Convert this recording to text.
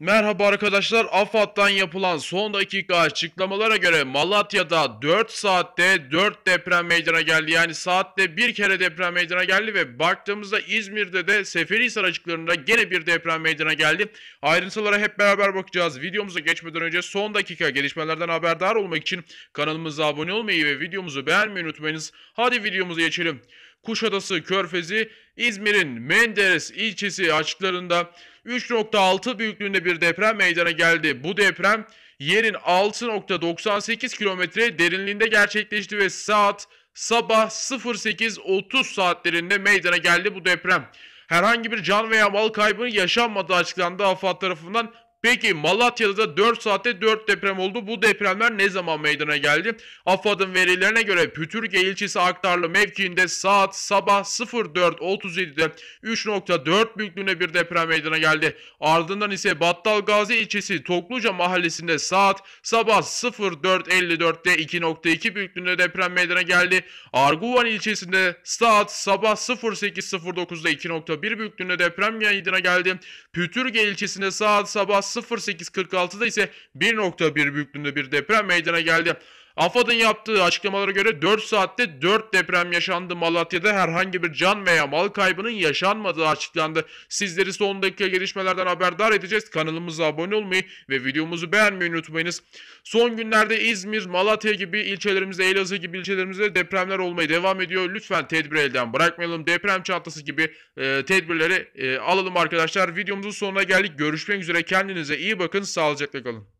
Merhaba arkadaşlar, AFAD'dan yapılan son dakika açıklamalara göre Malatya'da 4 saatte 4 deprem meydana geldi. Yani saatte bir kere deprem meydana geldi ve baktığımızda İzmir'de de Seferihisar açıklarında gene bir deprem meydana geldi. Ayrıntılara hep beraber bakacağız. Videomuza geçmeden önce son dakika gelişmelerden haberdar olmak için kanalımıza abone olmayı ve videomuzu beğenmeyi unutmayınız. Hadi videomuza geçelim. Kuşadası Körfezi, İzmir'in Menderes ilçesi açıklarında 3.6 büyüklüğünde bir deprem meydana geldi. Bu deprem yerin 6.98 kilometre derinliğinde gerçekleşti ve saat sabah 08.30 saatlerinde meydana geldi bu deprem. Herhangi bir can veya mal kaybı yaşanmadığı açıklandı AFAD tarafından Peki Malatya'da da 4 saatte 4 deprem oldu. Bu depremler ne zaman meydana geldi? AFAD'ın verilerine göre Pütürge ilçesi Aktarlı mevkiinde saat sabah 04.37'de 3.4 büyüklüğünde bir deprem meydana geldi. Ardından ise Battalgazi ilçesi Tokluca mahallesinde saat sabah 04.54'te 2.2 büyüklüğünde deprem meydana geldi. Arguvan ilçesinde saat sabah 08.09'da 2.1 büyüklüğünde deprem meydana geldi. Pütürge ilçesinde saat sabah 08.46'da ise 1.1 büyüklüğünde bir deprem meydana geldi. AFAD'ın yaptığı açıklamalara göre 4 saatte 4 deprem yaşandı Malatya'da herhangi bir can veya mal kaybının yaşanmadığı açıklandı. Sizleri son dakika gelişmelerden haberdar edeceğiz. Kanalımıza abone olmayı ve videomuzu beğenmeyi unutmayınız. Son günlerde İzmir, Malatya gibi ilçelerimizde, Elazığ gibi ilçelerimizde depremler olmaya devam ediyor. Lütfen tedbir elden bırakmayalım. Deprem çantası gibi e, tedbirleri e, alalım arkadaşlar. Videomuzun sonuna geldik. Görüşmek üzere. Kendinize iyi bakın. Sağlıcakla kalın.